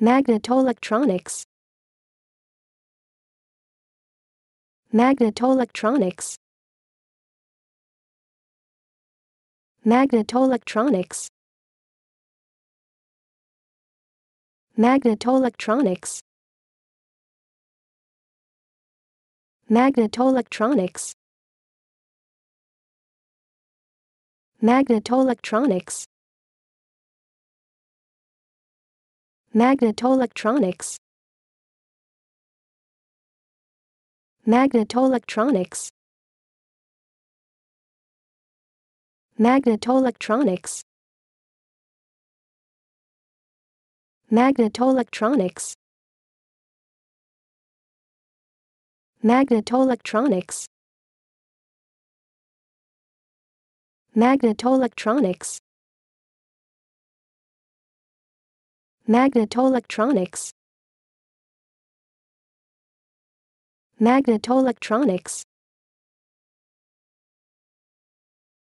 magnetoelectronics magnetoelectronics magnetoelectronics magnetoelectronics magnetoelectronics magnetoelectronics magnetoelectronics magnetoelectronics magnetoelectronics magnetoelectronics magnetoelectronics magnetoelectronics Magnetoelectronics Magnetoelectronics